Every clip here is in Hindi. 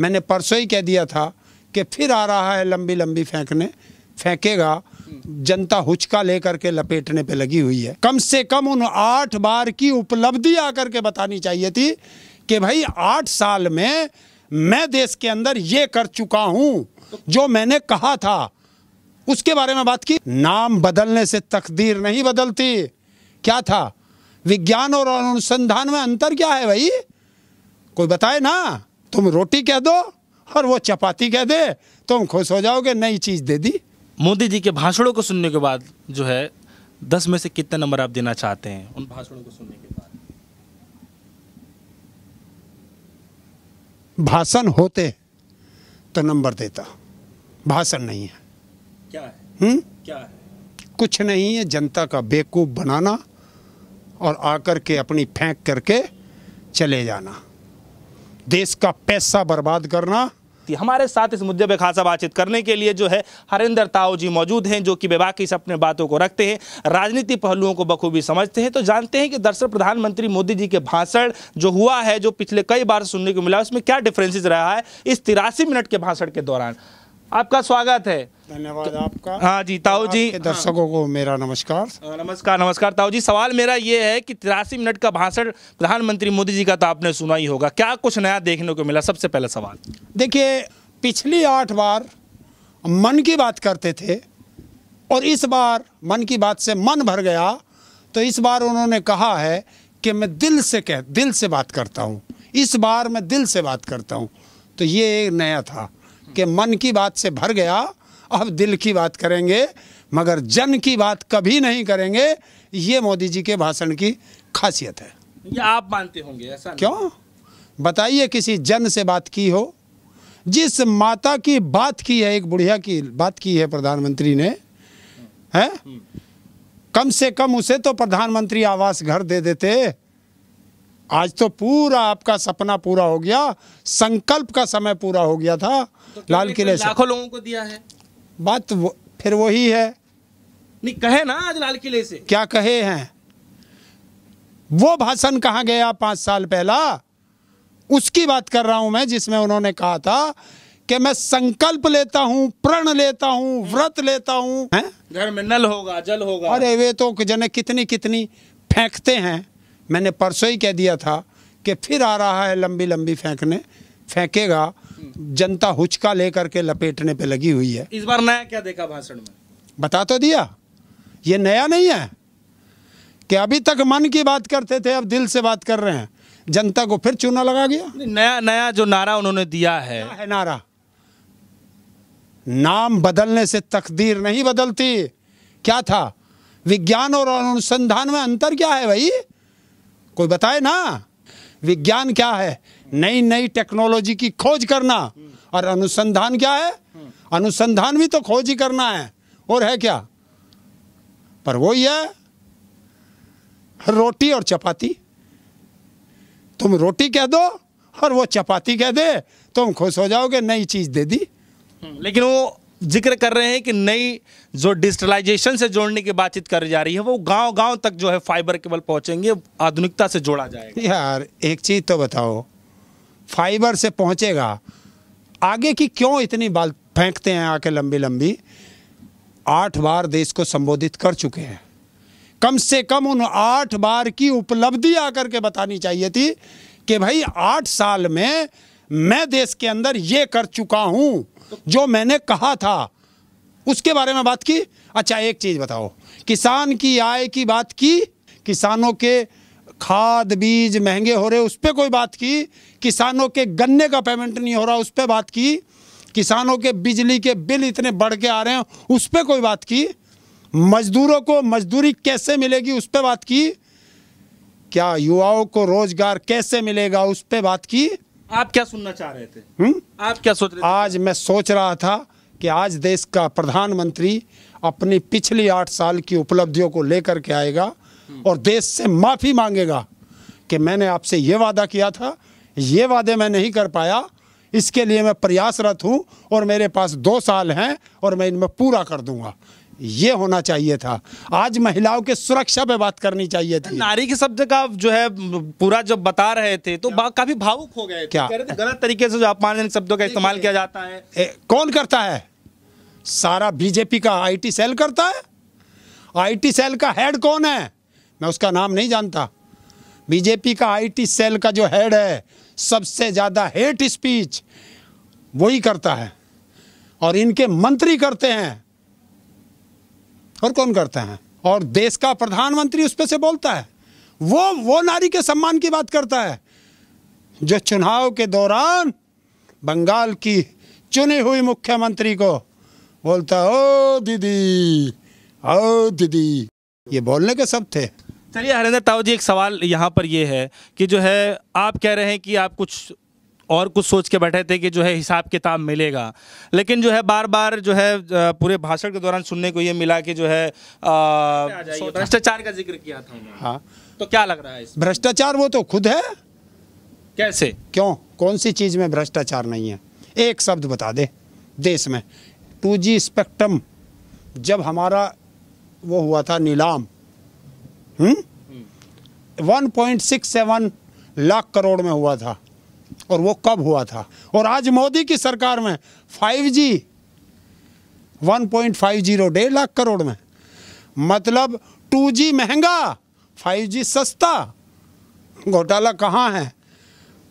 मैंने परसों ही कह दिया था कि फिर आ रहा है लंबी लंबी फेंकने फेंकेगा जनता हुचका लेकर के लपेटने पे लगी हुई है कम से कम उन आठ बार की उपलब्धि आकर के बतानी चाहिए थी कि भाई आठ साल में मैं देश के अंदर ये कर चुका हूं जो मैंने कहा था उसके बारे में बात की नाम बदलने से तकदीर नहीं बदलती क्या था विज्ञान और अनुसंधान में अंतर क्या है भाई कोई बताए ना तुम रोटी कह दो और वो चपाती कह दे तुम खुश हो जाओगे नई चीज़ दे दी मोदी जी के भाषणों को सुनने के बाद जो है दस में से कितने नंबर आप देना चाहते हैं उन भाषणों को सुनने के बाद भाषण होते तो नंबर देता भाषण नहीं है क्या है हम्म क्या है कुछ नहीं है जनता का बेवकूफ़ बनाना और आकर के अपनी फेंक करके चले जाना देश का पैसा बर्बाद करना हमारे साथ इस मुद्दे पे खासा बातचीत करने के लिए जो है हरिंदर ताओ जी मौजूद हैं जो कि बेबाकी से अपने बातों को रखते हैं राजनीति पहलुओं को बखूबी समझते हैं तो जानते हैं कि दरअसल प्रधानमंत्री मोदी जी के भाषण जो हुआ है जो पिछले कई बार सुनने को मिला उसमें क्या डिफरेंसेस रहा है इस तिरासी मिनट के भाषण के दौरान आपका स्वागत है धन्यवाद आपका हाँ जी ताऊ जी हाँ। दर्शकों को मेरा नमस्कार नमस्कार नमस्कार ताऊ जी सवाल मेरा ये है कि तिरासी मिनट का भाषण प्रधानमंत्री मोदी जी का तो आपने सुना ही होगा क्या कुछ नया देखने को मिला सबसे पहला सवाल देखिए पिछली आठ बार मन की बात करते थे और इस बार मन की बात से मन भर गया तो इस बार उन्होंने कहा है कि मैं दिल से कह दिल से बात करता हूँ इस बार मैं दिल से बात करता हूँ तो ये नया था के मन की बात से भर गया अब दिल की बात करेंगे मगर जन की बात कभी नहीं करेंगे ये मोदी जी के भाषण की खासियत है ये आप मानते होंगे ऐसा क्यों बताइए किसी जन से बात की हो जिस माता की बात की है एक बुढ़िया की बात की है प्रधानमंत्री ने है कम से कम उसे तो प्रधानमंत्री आवास घर दे देते आज तो पूरा आपका सपना पूरा हो गया संकल्प का समय पूरा हो गया था तो लाल किले से लाखों लोगों को दिया है बात फिर वही है नहीं कहे ना आज लाल किले से क्या कहे हैं वो भाषण कहा गया पांच साल पहला उसकी बात कर रहा हूँ मैं जिसमें उन्होंने कहा था कि मैं संकल्प लेता हूँ प्रण लेता हूँ व्रत लेता हूँ घर में नल होगा जल होगा अरे वे तो जने कितनी कितनी फेंकते हैं मैंने परसों ही कह दिया था कि फिर आ रहा है लंबी लंबी फेंकने फेंकेगा जनता हुचका लेकर के लपेटने पे लगी हुई है इस बार नया क्या देखा भाषण में बता तो दिया ये नया नहीं है कि अभी तक मन की बात करते थे अब दिल से बात कर रहे हैं जनता को फिर चूना लगा गया नया नया जो नारा उन्होंने दिया है है नारा नाम बदलने से तकदीर नहीं बदलती क्या था विज्ञान और अनुसंधान में अंतर क्या है भाई कोई बताए ना विज्ञान क्या है नई नई टेक्नोलॉजी की खोज करना और अनुसंधान क्या है अनुसंधान भी तो खोज ही करना है और है क्या पर वो है रोटी और चपाती तुम रोटी कह दो और वो चपाती कह दे तुम खुश हो जाओगे नई चीज दे दी हम्म, लेकिन वो जिक्र कर रहे हैं कि नई जो डिजिटलाइजेशन से जोड़ने की बातचीत कर जा रही है वो गांव गांव तक जो है फाइबर केबल पहुंचेंगे आधुनिकता से जोड़ा जाएगा यार एक चीज तो बताओ फाइबर से पहुंचेगा आगे की क्यों इतनी बाल फेंकते हैं आके लंबी लंबी आठ बार देश को संबोधित कर चुके हैं कम से कम उन आठ बार की उपलब्धि आकर के बतानी चाहिए थी कि भाई आठ साल में मैं देश के अंदर ये कर चुका हूं जो मैंने कहा था उसके बारे में बात की अच्छा एक चीज़ बताओ किसान की आय की बात की किसानों के खाद बीज महंगे हो रहे उस पर कोई बात की किसानों के गन्ने का पेमेंट नहीं हो रहा उस पर बात की किसानों के बिजली के बिल इतने बढ़ के आ रहे हैं उस पर कोई बात की मजदूरों को मजदूरी कैसे मिलेगी उस पर बात की क्या युवाओं को रोजगार कैसे मिलेगा उस पर बात की आप क्या सुनना चाह रहे थे हुँ? आप क्या सोच रहे थे? आज मैं सोच रहा था कि आज देश का प्रधानमंत्री अपनी पिछली आठ साल की उपलब्धियों को लेकर के आएगा और देश से माफ़ी मांगेगा कि मैंने आपसे ये वादा किया था ये वादे मैं नहीं कर पाया इसके लिए मैं प्रयासरत हूँ और मेरे पास दो साल हैं और मैं इनमें पूरा कर दूंगा ये होना चाहिए था आज महिलाओं के सुरक्षा पे बात करनी चाहिए थी नारी के शब्द का जो है पूरा जब बता रहे थे तो काफी भावुक हो गए क्या कह रहे थे गलत तरीके से जो अपमानजनक शब्दों का इस्तेमाल किया जाता है ए, कौन करता है सारा बीजेपी का आईटी सेल करता है आईटी सेल का हेड कौन है मैं उसका नाम नहीं जानता बीजेपी का आईटी सेल का जो हेड है सबसे ज़्यादा हेट स्पीच वही करता है और इनके मंत्री करते हैं और कौन करते हैं और देश का प्रधानमंत्री उस पर से बोलता है वो वो नारी के सम्मान की बात करता है जो चुनाव के दौरान बंगाल की चुनी हुई मुख्यमंत्री को बोलता ओ दीदी ओ दीदी ये बोलने के सब थे चलिए हरेंद्र ताऊ जी एक सवाल यहाँ पर ये है कि जो है आप कह रहे हैं कि आप कुछ और कुछ सोच के बैठे थे कि जो है हिसाब किताब मिलेगा लेकिन जो है बार बार जो है पूरे भाषण के दौरान सुनने को ये मिला कि जो है भ्रष्टाचार का जिक्र किया था हाँ तो क्या लग रहा है भ्रष्टाचार वो तो खुद है कैसे क्यों कौन सी चीज़ में भ्रष्टाचार नहीं है एक शब्द बता दे देश में टू जी स्पेक्ट्रम जब हमारा वो हुआ था नीलाम one point six seven lakh crore में हुआ था और वो कब हुआ था और आज मोदी की सरकार में five G one point five zero डेढ़ लाख करोड़ में मतलब टू जी महंगा फाइव जी सस्ता घोटाला कहाँ है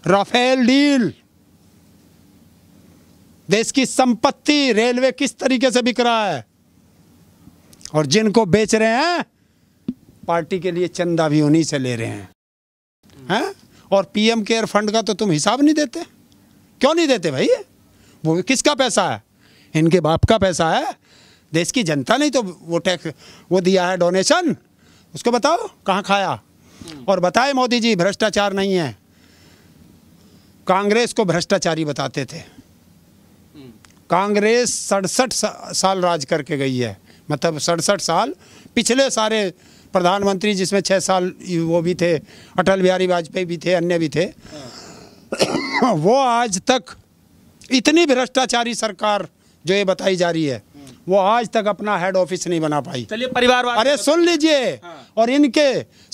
राफेल डील देश की संपत्ति रेलवे किस तरीके से बिक रहा है और जिनको बेच रहे हैं पार्टी के लिए चंदा भी उन्हीं से ले रहे हैं हैं और पीएम केयर फंड का तो तुम हिसाब नहीं देते क्यों नहीं देते भाई वो किसका पैसा है इनके बाप का पैसा है देश की जनता नहीं तो वो टैक्स वो दिया है डोनेशन उसको बताओ कहाँ खाया और बताए मोदी जी भ्रष्टाचार नहीं है कांग्रेस को भ्रष्टाचारी बताते थे कांग्रेस सड़सठ साल राज करके गई है मतलब सड़सठ साल पिछले सारे प्रधानमंत्री जिसमें छः साल वो भी थे अटल बिहारी वाजपेयी भी थे अन्य भी थे वो आज तक इतनी भ्रष्टाचारी सरकार जो ये बताई जा रही है वो आज तक अपना हेड ऑफिस नहीं बना पाई चलिए परिवार अरे सुन लीजिए हाँ। और इनके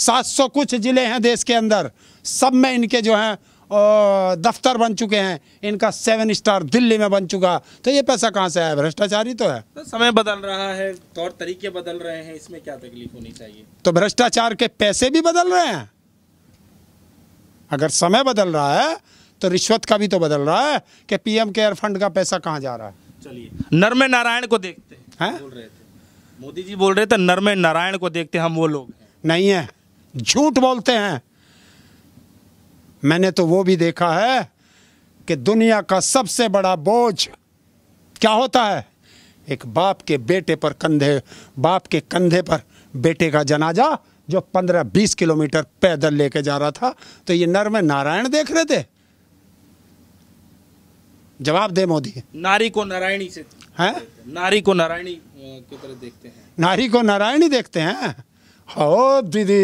700 कुछ जिले हैं देश के अंदर सब में इनके जो हैं दफ्तर बन चुके हैं इनका सेवन स्टार दिल्ली में बन चुका तो ये पैसा कहाँ से आया भ्रष्टाचारी तो है तो समय बदल रहा है तौर तरीके बदल रहे हैं इसमें क्या तकलीफ होनी चाहिए तो भ्रष्टाचार के पैसे भी बदल रहे हैं अगर समय बदल रहा है तो रिश्वत का भी तो बदल रहा है कि पीएम केयर फंड का पैसा कहाँ जा रहा है चलिए नरमे नारायण को देखते हैं बोल रहे थे मोदी जी बोल रहे थे नरमे नारायण को देखते हम वो लोग नहीं है झूठ बोलते हैं मैंने तो वो भी देखा है कि दुनिया का सबसे बड़ा बोझ क्या होता है एक बाप के बेटे पर कंधे बाप के कंधे पर बेटे का जनाजा जो पंद्रह बीस किलोमीटर पैदल लेके जा रहा था तो ये नर में नारायण देख रहे थे जवाब दे मोदी नारी को नारायणी से हैं नारी को नारायणी की तरह देखते हैं नारी को नारायणी देखते हैं हो दीदी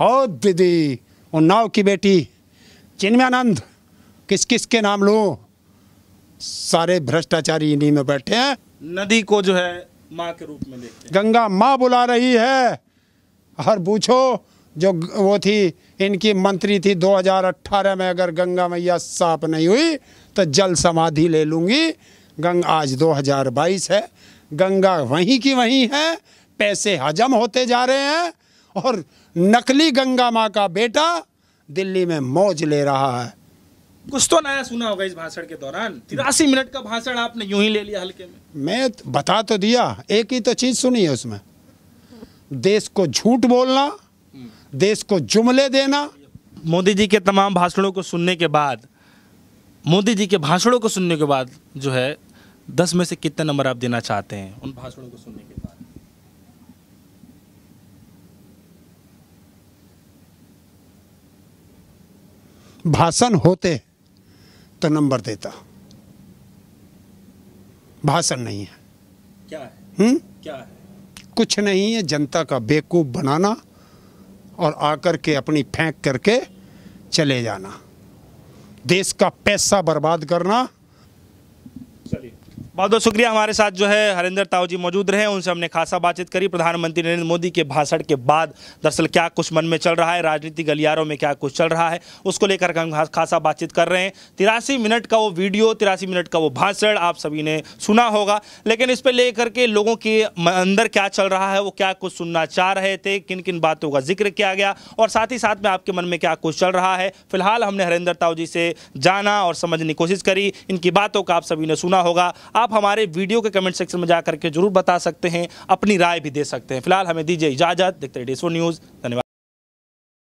हो दीदी उन्नाव की बेटी चिन्मयानंद किस किस के नाम लो सारे भ्रष्टाचारी इन्हीं में बैठे हैं नदी को जो है माँ के रूप में देखते हैं गंगा माँ बुला रही है हर पूछो जो वो थी इनकी मंत्री थी 2018 में अगर गंगा मैया साफ नहीं हुई तो जल समाधि ले लूँगी गंगा आज 2022 है गंगा वहीं की वहीं है पैसे हजम होते जा रहे हैं और नकली गंगा माँ का बेटा दिल्ली में मौज ले रहा है कुछ तो नया सुना होगा इस भाषण के दौरान तिरासी मिनट का भाषण आपने यूं ही ले लिया हल्के में मैं तो बता तो दिया एक ही तो चीज सुनी है उसमें देश को झूठ बोलना देश को जुमले देना मोदी जी के तमाम भाषणों को सुनने के बाद मोदी जी के भाषणों को सुनने के बाद जो है दस में से कितने नंबर आप देना चाहते हैं उन भाषणों को सुनने के भाषण होते तो नंबर देता भाषण नहीं है क्या है हुँ? हम्म? क्या है कुछ नहीं है जनता का बेवकूफ़ बनाना और आकर के अपनी फेंक करके चले जाना देश का पैसा बर्बाद करना बहुत बहुत शुक्रिया हमारे साथ जो है हरिंदर ताऊ जी मौजूद रहे उनसे हमने खासा बातचीत करी प्रधानमंत्री नरेंद्र मोदी के भाषण के बाद दरअसल क्या कुछ मन में चल रहा है राजनीति गलियारों में क्या कुछ चल रहा है उसको लेकर हम खासा बातचीत कर रहे हैं तिरासी मिनट का वो वीडियो तिरासी मिनट का वो भाषण आप सभी ने सुना होगा लेकिन इस पर लेकर के लोगों के अंदर क्या चल रहा है वो क्या कुछ सुनना चाह रहे थे किन किन बातों का जिक्र किया गया और साथ ही साथ में आपके मन में क्या कुछ चल रहा है फिलहाल हमने हरिंदर ताऊ जी से जाना और समझने की कोशिश करी इनकी बातों का आप सभी ने सुना होगा आप हमारे वीडियो के कमेंट सेक्शन में जाकर के जरूर बता सकते हैं अपनी राय भी दे सकते हैं फिलहाल हमें दीजिए इजाज़त देखते रहिए डी न्यूज़ धन्यवाद